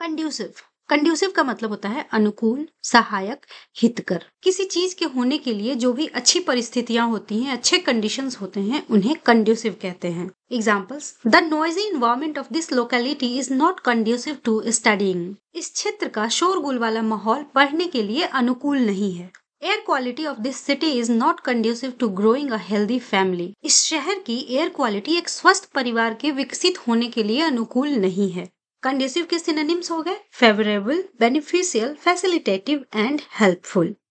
conducive conducive का मतलब होता है अनुकूल सहायक हितकर किसी चीज के होने के लिए जो भी अच्छी परिस्थितियां होती हैं अच्छे कंडीशंस होते हैं उन्हें कंड्यूसिव कहते हैं examples the noisy environment of this locality is not conducive to studying इस क्षेत्र का शोरगुल वाला माहौल पढ़ने के लिए अनुकूल नहीं है air quality of this city is not conducive to growing a healthy family इस शहर की एयर क्वालिटी एक स्वस्थ परिवार के विकसित होने के लिए अनुकूल नहीं है कंडीसिव के सिनोनिम्स हो गए favourable beneficial facilitative and helpful